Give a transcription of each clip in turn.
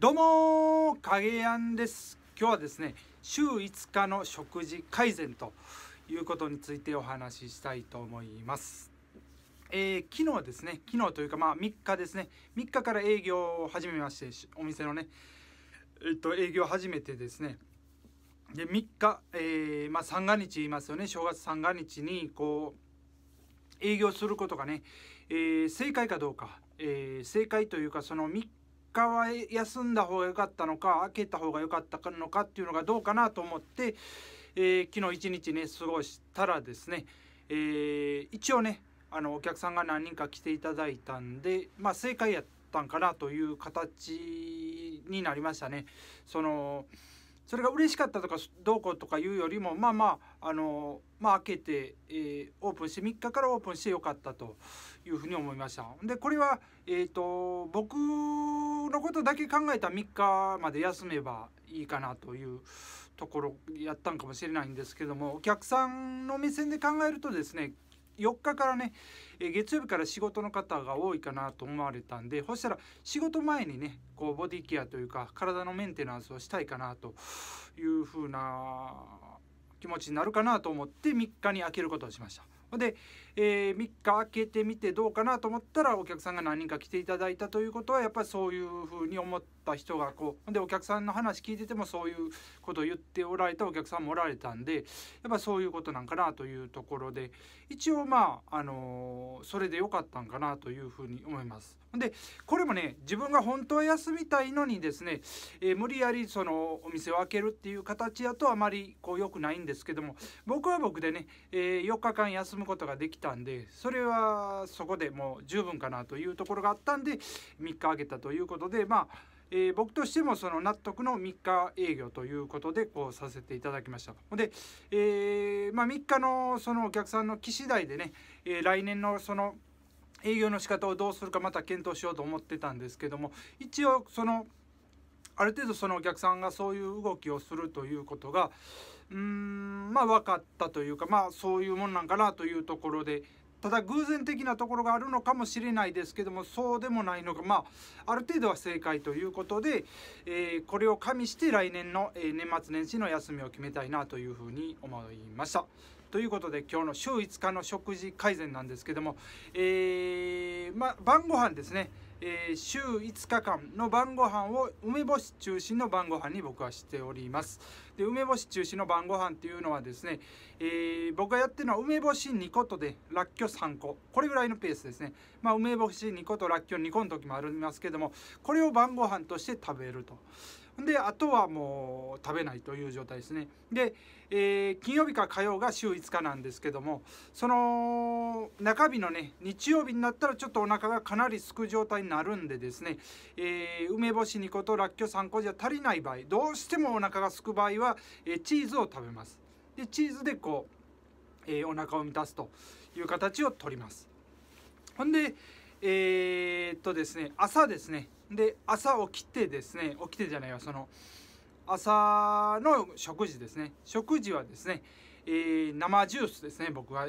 どうも影やんです今日はですね週5日の食事改善ということについてお話ししたいと思います、えー、昨日ですね昨日というかまあ3日ですね3日から営業を始めましてお店のねえっと営業を始めてですねで3日、えー、まあ、三が日言いますよね正月三が日にこう営業することがね、えー、正解かどうか、えー、正解というかその3日は休んだ方が良かったのか開けた方が良かったのかっていうのがどうかなと思って、えー、昨日一日ね過ごしたらですね、えー、一応ねあのお客さんが何人か来ていただいたんで、まあ、正解やったんかなという形になりましたね。そのそれが嬉しかったとかどうこうとかいうよりもまあまああのまあ開けて、えー、オープンして3日からオープンしてよかったというふうに思いました。でこれは、えーと僕のことだけ考えた3日まで休めばいいかなというところやったんかもしれないんですけどもお客さんの目線で考えるとですね4日からね月曜日から仕事の方が多いかなと思われたんでそしたら仕事前にねこうボディケアというか体のメンテナンスをしたいかなというふうな気持ちになるかなと思って3日に開けることをしました。で、えー、3日開けてみてどうかなと思ったらお客さんが何人か来ていただいたということはやっぱりそういうふうに思った人がこうでお客さんの話聞いててもそういうことを言っておられたお客さんもおられたんでやっぱそういうことなんかなというところで一応まあ、あのー、それでよかったんかなというふうに思います。でこれもね自分が本当は休みたいのにですね、えー、無理やりそのお店を開けるっていう形やとあまりこう良くないんですけども僕は僕でね、えー、4日間休むことができたんでそれはそこでもう十分かなというところがあったんで3日あげたということでまあえー、僕としてもその納得の3日営業ということでこうさせていただきました。で、えー、まあ、3日のそのお客さんの期次第でね、えー、来年のその営業の仕方をどうするかまた検討しようと思ってたんですけども一応そのある程度そのお客さんがそういう動きをするということがうーんまあ分かったというかまあそういうもんなんかなというところでただ偶然的なところがあるのかもしれないですけどもそうでもないのかまあある程度は正解ということで、えー、これを加味して来年の、えー、年末年始の休みを決めたいなというふうに思いました。ということで今日の週5日の食事改善なんですけども、えー、ま晩ご飯ですね、えー、週5日間の晩ご飯を梅干し中心の晩ご飯に僕はしておりますで梅干し中心の晩ご飯っていうのはですね、えー、僕がやってるのは梅干し2個とでらっきょ3個これぐらいのペースですね、まあ、梅干し2個とらっきょ2個の時もありますけどもこれを晩ご飯として食べるとであとはもう食べないという状態ですねで、えー、金曜日か火曜が週5日なんですけどもその中日のね日曜日になったらちょっとお腹がかなりすく状態になるんでですね、えー、梅干し2個とらっきょう3個じゃ足りない場合どうしてもお腹がすく場合は、えー、チーズを食べますでチーズでこう、えー、お腹を満たすという形をとりますほんでえー、っとですね朝ですねで朝起きてですね起きてじゃないわその朝の食事ですね食事はですね、えー、生ジュースですね僕は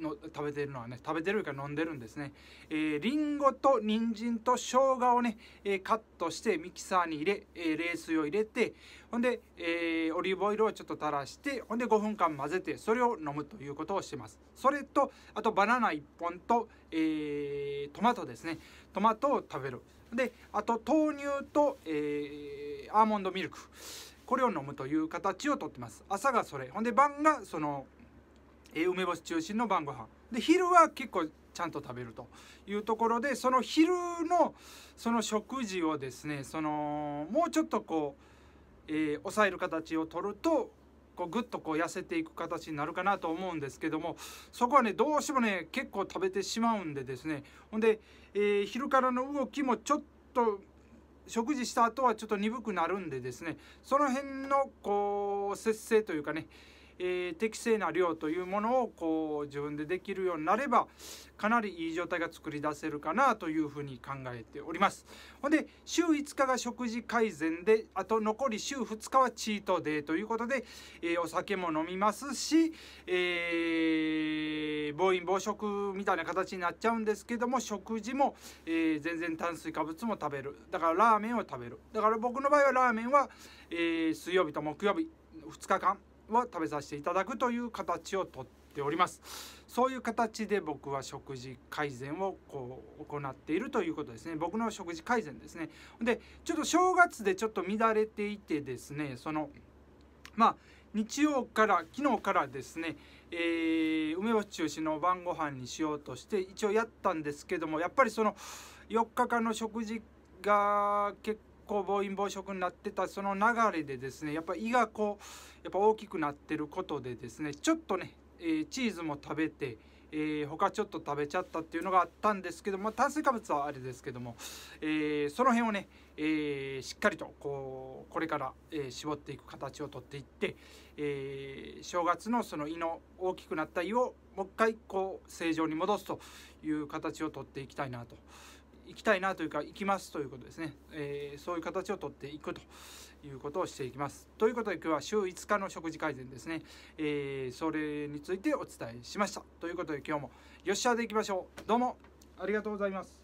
の食べてるのはね食べてるか飲んでるんですね、えー、リンゴと人参と生姜をね、えー、カットしてミキサーに入れ、えー、冷水を入れてほんで、えー、オリーブオイルをちょっと垂らしてほんで5分間混ぜてそれを飲むということをしてますそれとあとバナナ1本と、えー、トマトですねトマトを食べるであと豆乳と、えー、アーモンドミルクこれを飲むという形をとってます朝がそれほんで晩がそのえ梅干し中心の晩ご飯で昼は結構ちゃんと食べるというところでその昼のその食事をですねそのもうちょっとこう、えー、抑える形をとるとこうぐっとこう痩せていく形になるかなと思うんですけどもそこはねどうしてもね結構食べてしまうんでですねほんで、えー、昼からの動きもちょっと食事した後はちょっと鈍くなるんでですねその辺のこう節制というかねえー、適正な量というものをこう自分でできるようになればかなりいい状態が作り出せるかなというふうに考えておりますほんで週5日が食事改善であと残り週2日はチートデーということで、えー、お酒も飲みますし、えー、暴飲暴食みたいな形になっちゃうんですけども食事も、え全然炭水化物も食べるだからラーメンを食べるだから僕の場合はラーメンは、え水曜日と木曜日2日間は食べさせていただくという形をとっておりますそういう形で僕は食事改善をこう行っているということですね僕の食事改善ですねでちょっと正月でちょっと乱れていてですねそのまあ日曜から昨日からですね、えー、梅干し中止の晩ご飯にしようとして一応やったんですけどもやっぱりその4日間の食事が結こう暴飲暴食になってたその流れでですねやっぱ胃がこうやっぱ大きくなってることでですねちょっとね、えー、チーズも食べて、えー、他ちょっと食べちゃったっていうのがあったんですけども、炭水化物はあれですけども、えー、その辺をね、えー、しっかりとこうこれから、えー、絞っていく形をとっていって、えー、正月のその胃の大きくなった胃をもう一回こう正常に戻すという形をとっていきたいなと。行きたいなというか行きますということですね、えー、そういう形をとっていくということをしていきますということで今日は週5日の食事改善ですね、えー、それについてお伝えしましたということで今日もよっしゃでいきましょうどうもありがとうございます